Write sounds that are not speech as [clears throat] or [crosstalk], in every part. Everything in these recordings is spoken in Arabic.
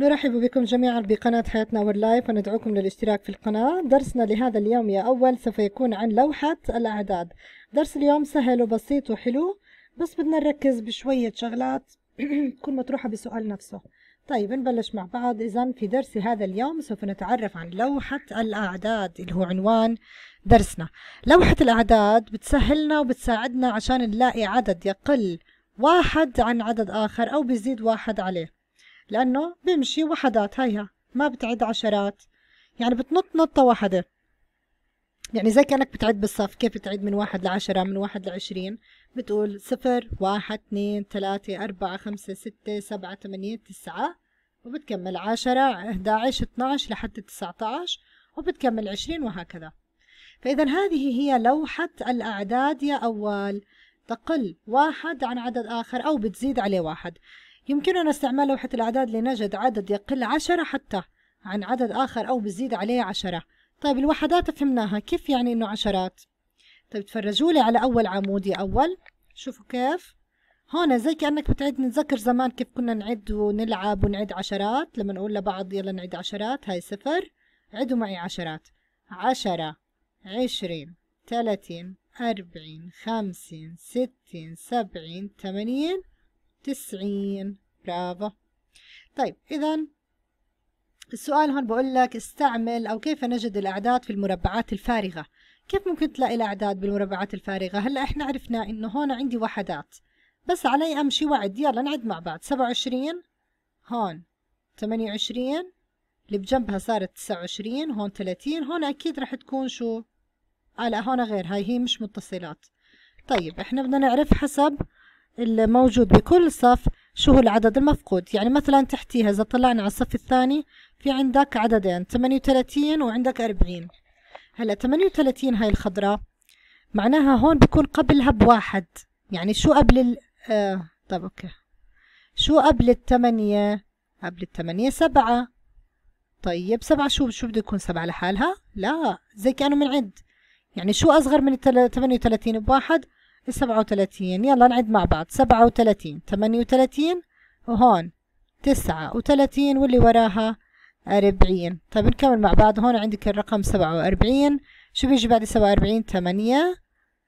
نرحب بكم جميعا بقناة حياتنا واللايف وندعوكم للاشتراك في القناة درسنا لهذا اليوم يا أول سوف يكون عن لوحة الأعداد درس اليوم سهل وبسيط وحلو بس بدنا نركز بشوية شغلات تكون [clears throat] مطروحة بسؤال نفسه طيب نبلش مع بعض إذا في درس هذا اليوم سوف نتعرف عن لوحة الأعداد اللي هو عنوان درسنا لوحة الأعداد بتسهلنا وبتساعدنا عشان نلاقي عدد يقل واحد عن عدد آخر أو بيزيد واحد عليه لأنه بيمشي وحدات هيها ما بتعد عشرات يعني بتنط نطة واحدة يعني زي كأنك بتعد بالصف كيف بتعد من واحد لعشرة من واحد لعشرين بتقول صفر واحد اثنين ثلاثة أربعة خمسة ستة سبعة ثمانية تسعة وبتكمل عشرة أحد عشر اتناش لحد تسعة عشر وبتكمل عشرين وهكذا فإذا هذه هي لوحة الأعداد يا أول تقل واحد عن عدد آخر أو بتزيد عليه واحد يمكننا استعمال لوحة الأعداد لنجد عدد يقل عشرة حتى عن عدد آخر أو بزيد عليه عشرة طيب الوحدات فهمناها كيف يعني إنه عشرات طيب تفرجوا لي على أول عمود يا أول شوفوا كيف هون زي كأنك بتعد نتذكر زمان كيف كنا نعد ونلعب ونعد عشرات لما نقول لبعض يلا نعد عشرات هاي صفر عدوا معي عشرات عشرة عشرين ثلاثين أربعين خمسين ستين سبعين ثمانين تسعين برافو طيب إذا السؤال هون بقول لك استعمل أو كيف نجد الأعداد في المربعات الفارغة كيف ممكن تلاقي الأعداد بالمربعات الفارغة هلأ إحنا عرفنا إنه هون عندي وحدات بس علي أمشي وعد يلا نعد مع بعض سبعة وعشرين هون ثمانية وعشرين اللي بجنبها صارت تسعة وعشرين هون ثلاثين هون أكيد رح تكون شو آه لا هون غير هاي هي مش متصلات طيب إحنا بدنا نعرف حسب الموجود بكل صف شو هو العدد المفقود يعني مثلا تحتيها إذا طلعنا على الصف الثاني في عندك عددين 38 وعندك 40 هلا 38 هاي الخضراء معناها هون بكون قبلها بواحد يعني شو قبل ال آه طب اوكي شو قبل الثمانية قبل الثمانية سبعة طيب سبعة شو شو بده يكون سبعة لحالها لا زي كأنه من عند يعني شو أصغر من الثمانية وثلاثين بواحد سبعة وتلاتين يلا نعد مع بعض سبعة وتلاتين تمانية وتلاتين وهون تسعة وتلاتين واللي وراها أربعين طيب نكمل مع بعض هون عندك الرقم سبعة وأربعين شو بيجي بعد سبعة وأربعين تمانية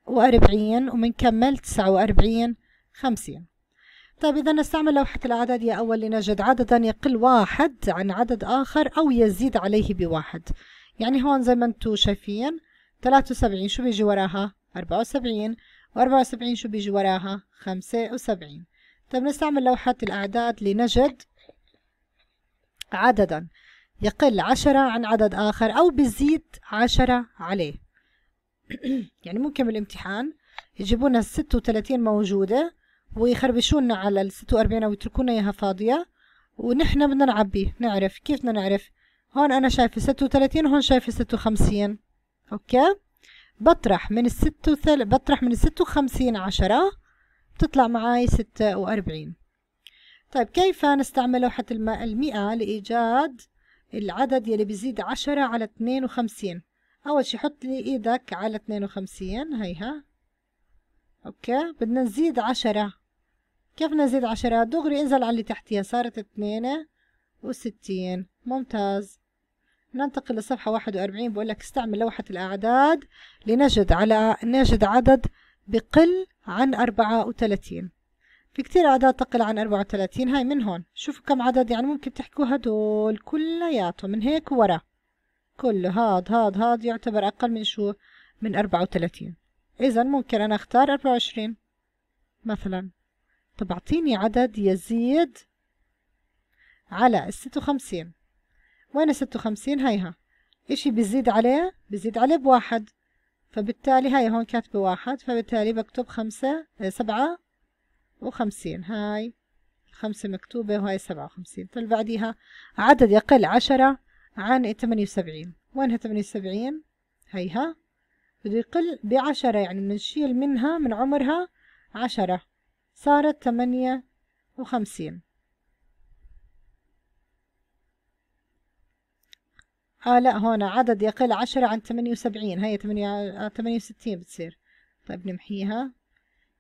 وأربعين وبنكمل تسعة وأربعين خمسين طيب إذا نستعمل لوحة الأعداد يا أول لنجد عددا يقل واحد عن عدد آخر أو يزيد عليه بواحد يعني هون زي ما انتو شايفين تلاتة وسبعين شو بيجي وراها أربعة وسبعين وأربعة وسبعين شو بيجي وراها خمسة وسبعين طيب نستعمل لوحة الأعداد لنجد عددا يقل عشرة عن عدد آخر أو بزيد عشرة عليه [clears throat] يعني ممكن بالامتحان يجيبوا لنا الستة وتلاتين موجودة ويخربشونا على الست وأربعين أو يتركونا إياها فاضية ونحن بدنا نعبيه نعرف كيف بدنا نعرف هون أنا شايفة ستة وتلاتين هون شايفة ستة وخمسين أوكي بطرح من الست وثل... بطرح من الست وخمسين عشرة بتطلع معاي ستة وأربعين طيب كيف نستعمل لوحة المئة لإيجاد العدد يلي بيزيد عشرة على اثنين وخمسين أول شي حط لي إيدك على اثنين وخمسين هيها أوكي بدنا نزيد عشرة كيف نزيد عشرة دغري انزل على اللي تحتيها صارت اثنين وستين ممتاز ننتقل لصفحة 41 بقول لك استعمل لوحة الأعداد لنجد على نجد عدد بقل عن 34 في كتير أعداد تقل عن 34 هاي من هون شوفوا كم عدد يعني ممكن تحكوا هدول كلياتهم من هيك ورا كله هاد هاد هاد يعتبر أقل من شو من 34 إذا ممكن أنا أختار 24 مثلا طب أعطيني عدد يزيد على 56 وين ستة وخمسين هيها إشي بزيد عليه بزيد عليه بواحد فبالتالي هاي هون كاتبة واحد فبالتالي بكتب خمسة آه، سبعة وخمسين هاي خمسة مكتوبة وهاي سبعة وخمسين فالبعديها طيب عدد يقل عشرة عن ثمانية وسبعين وينها ثمانية وسبعين هيها بده يقل بعشرة يعني بنشيل منها من عمرها عشرة صارت ثمانية وخمسين اه لا هون عدد يقل عشرة عن ثمانية وسبعين هي ثمانية آه، ثمانية وستين بتصير طيب نمحيها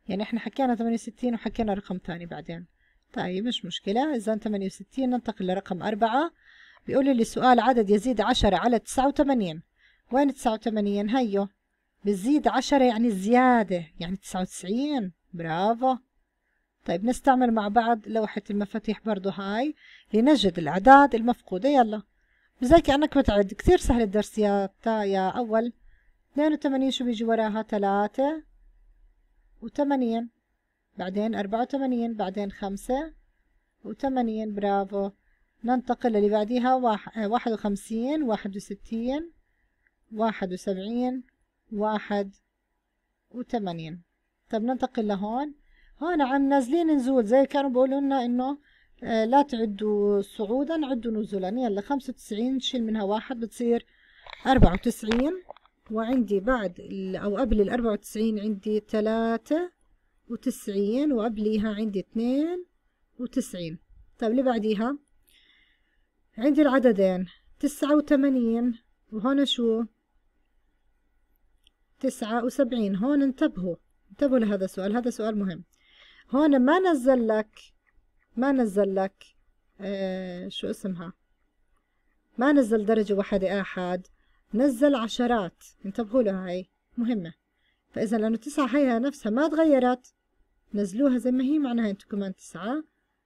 يعني احنا حكينا ثمانية وستين وحكينا رقم ثاني بعدين طيب مش مشكلة إذا ثمانية وستين ننتقل لرقم أربعة بيقول لي السؤال عدد يزيد عشرة على تسعة وثمانين وين تسعة وثمانين هيو بزيد عشرة يعني زيادة يعني تسعة وتسعين برافو طيب نستعمل مع بعض لوحة المفاتيح برضو هاي لنجد الأعداد المفقودة يلا زي كأنك بتعد كثير سهل الدرس يا بتاع يا أول اثنين وثمانين شو بيجي وراها ثلاثة وثمانين بعدين أربعة وثمانين بعدين خمسة وثمانين برافو ننتقل للي بعديها واحد, آه، واحد وخمسين واحد وستين واحد وسبعين واحد وثمانين طب ننتقل لهون هون عم نازلين نزول زي كانوا بيقولوا لنا انه آه، لا تعدوا صعودا عدوا نزولا يلا خمسة وتسعين منها واحد بتصير أربعة وتسعين وعندي بعد أو قبل الأربعة وتسعين عندي 93 وتسعين وقبليها عندي اثنين وتسعين طيب اللي بعديها عندي العددين تسعة وثمانين وهون شو تسعة وسبعين هون انتبهوا انتبهوا لهذا السؤال هذا سؤال مهم هون ما نزل لك ما نزل لك آه شو اسمها ما نزل درجة واحدة أحد نزل عشرات انتبهوا لها هاي مهمة فإذا لأنه تسعة هيها نفسها ما تغيرت نزلوها زي ما هي معناها انتو كمان تسعة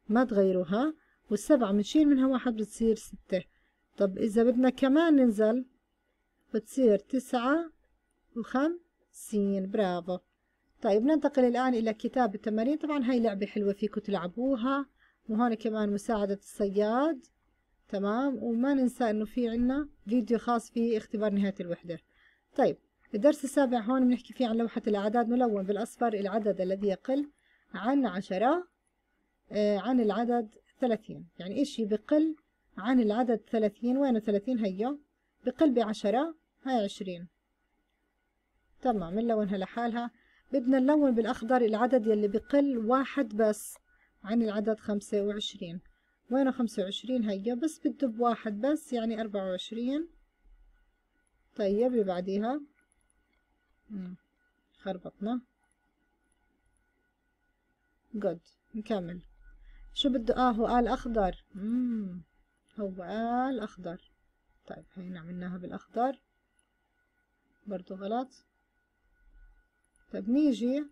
ما تغيروها والسبعة بنشيل منها واحد بتصير ستة طب إذا بدنا كمان ننزل بتصير تسعة وخمسين برافو طيب ننتقل الآن إلى كتاب التمارين طبعا هاي لعبة حلوة فيكم تلعبوها وهون كمان مساعدة الصياد تمام وما ننسى انه في عنا فيديو خاص في اختبار نهاية الوحدة طيب الدرس السابع هون بنحكي فيه عن لوحة الأعداد ملون بالأصفر العدد الذي يقل عن عشرة آه عن العدد ثلاثين يعني إيش بقل عن العدد ثلاثين وين ثلاثين هيو بقل بعشرة هاي عشرين تمام نلونها لحالها بدنا نلون بالأخضر العدد يلي بقل واحد بس عن العدد خمسة وعشرين وين خمسة وعشرين هيا بس بتدب واحد بس يعني أربعة وعشرين طيب اللي بعديها خربطنا جود نكمل شو بده اه هو قال أخضر مم. هو قال أخضر طيب هينا عملناها بالأخضر برضو غلط طيب نيجي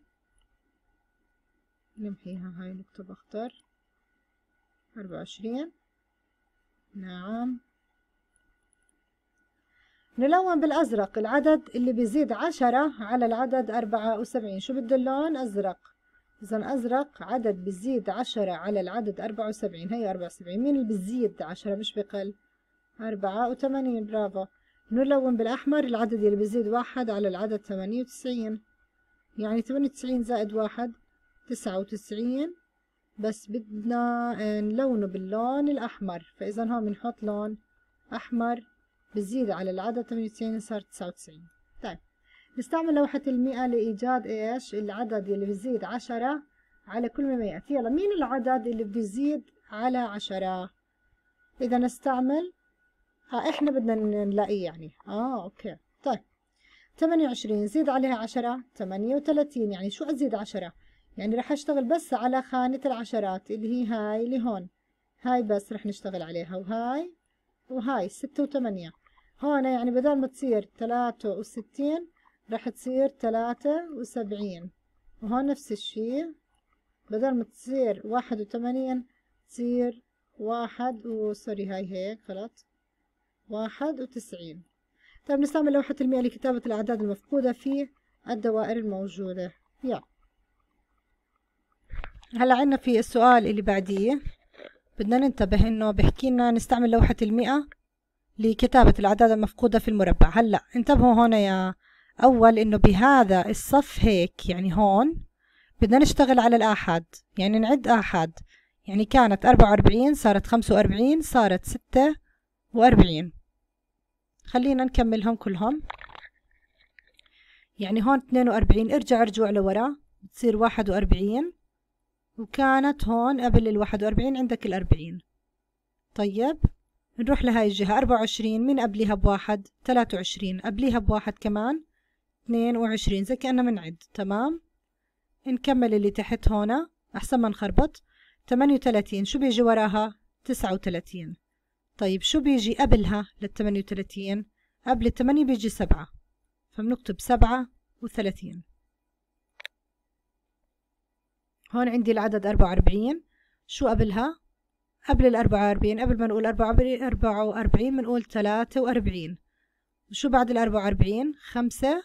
نمحيها هاي نكتب أخضر أربعة وعشرين نعم نلون بالأزرق العدد اللي بيزيد عشرة على العدد أربعة وسبعين شو بده اللون أزرق إذا أزرق عدد بيزيد عشرة على العدد أربعة وسبعين هي أربعة وسبعين مين اللي بيزيد عشرة مش بقل أربعة وثمانين برافو نلون بالأحمر العدد اللي بيزيد واحد على العدد ثمانية وتسعين يعني ثمانية وتسعين زائد واحد تسعة وتسعين بس بدنا آه، نلونه باللون الأحمر فإذا هون بنحط لون أحمر بزيد على العدد تمانية وتسعين صار تسعة وتسعين طيب نستعمل لوحة المئة لإيجاد إيش العدد اللي بزيد عشرة على كل ما يأتي يلا مين العدد اللي بزيد على عشرة إذا نستعمل آه إحنا بدنا نلاقيه يعني آه أوكي طيب تمانية وعشرين زيد عليها عشرة تمانية وتلاتين يعني شو أزيد عشرة؟ يعني رح اشتغل بس على خانة العشرات اللي هي هاي اللي هون هاي بس رح نشتغل عليها وهاي وهاي ستة وثمانية هون يعني بدل ما تصير تلاتة وستين رح تصير تلاتة وسبعين وهون نفس الشي بدل ما تصير واحد وثمانين تصير واحد وسوري هاي هيك غلط واحد وتسعين طيب نستعمل لوحة المئة لكتابة الأعداد المفقودة في الدوائر الموجودة يلا هلا عنا في السؤال اللي بعديه بدنا ننتبه انه بحكي لنا نستعمل لوحة المئة لكتابة الأعداد المفقودة في المربع هلا انتبهوا هون يا أول إنه بهذا الصف هيك يعني هون بدنا نشتغل على الآحاد يعني نعد آحاد يعني كانت أربعة وأربعين صارت خمسة وأربعين صارت ستة وأربعين خلينا نكملهم كلهم يعني هون اثنين وأربعين ارجع رجوع لورا بتصير واحد وأربعين وكانت هون قبل الواحد وأربعين عندك الأربعين طيب نروح لهاي الجهة أربعة وعشرين من قبلها بواحد ثلاثة وعشرين قبلها بواحد كمان اثنين وعشرين زي كأننا منعد تمام نكمل اللي تحت هون أحسن ما نخربط ثمانية وثلاثين شو بيجي وراها تسعة وثلاثين طيب شو بيجي قبلها للثمانية وثلاثين قبل الثمانية بيجي سبعة فبنكتب سبعة وثلاثين هون عندي العدد أربعة وأربعين شو قبلها قبل الأربعة وأربعين قبل ما نقول أربعة وأربعين بنقول تلاتة وأربعين وشو بعد الأربعة وأربعين خمسة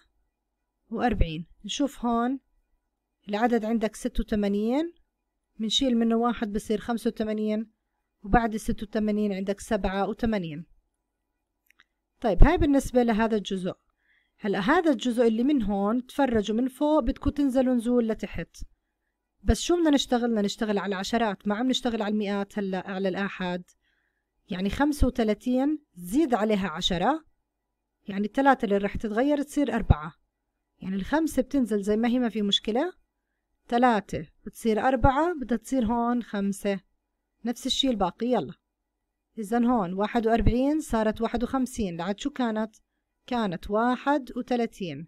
وأربعين نشوف هون العدد عندك ستة وثمانين بنشيل منه واحد بصير خمسة وثمانين وبعد الستة وثمانين عندك سبعة وثمانين طيب هاي بالنسبة لهذا الجزء هلا هذا الجزء اللي من هون تفرجوا من فوق بدكم تنزلوا نزول لتحت بس شو بدنا نشتغل؟ بدنا نشتغل على العشرات ما عم نشتغل على المئات هلا على الآحاد يعني 35 زيد عليها عشرة يعني الثلاثة اللي رح تتغير تصير أربعة يعني الخمسة بتنزل زي ما هي ما في مشكلة ثلاثة بتصير أربعة بدها تصير هون خمسة نفس الشي الباقي يلا إذا هون واحد وأربعين صارت واحد وخمسين لعد شو كانت؟ كانت واحد وتلاتين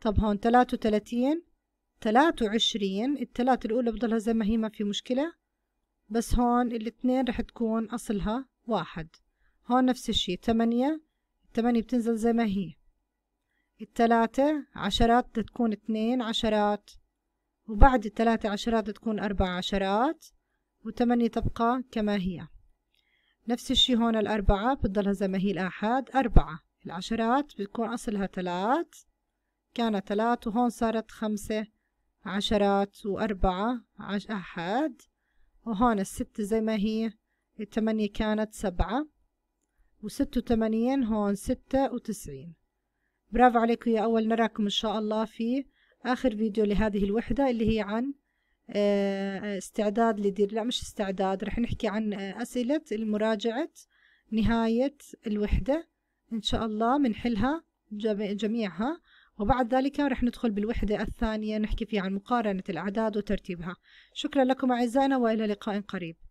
طب هون تلاتة وتلاتين ثلاثة وعشرين الثلاثة الأولى بضلها زي ما هي ما في مشكلة بس هون الاثنين رح تكون أصلها واحد هون نفس الشي ثمانية ثمانية بتنزل زي ما هي الثلاثة عشرات تكون اثنين عشرات وبعد الثلاثة عشرات تكون أربع عشرات وثمانية تبقى كما هي نفس الشي هون الأربعة بتضلها زي ما هي الآحاد أربعة العشرات بتكون أصلها ثلاث كانت ثلاث وهون صارت خمسة عشرات وأربعة عش أحد وهون الستة زي ما هي التمانية كانت سبعة وستة وتمانين هون ستة وتسعين برافو عليكم يا أول نراكم إن شاء الله في آخر فيديو لهذه الوحدة اللي هي عن آه، استعداد لدير لا مش استعداد رح نحكي عن آه، أسئلة المراجعة نهاية الوحدة إن شاء الله بنحلها جميعها وبعد ذلك رح ندخل بالوحدة الثانية نحكي فيها عن مقارنة الأعداد وترتيبها شكرا لكم أعزائنا وإلى لقاء قريب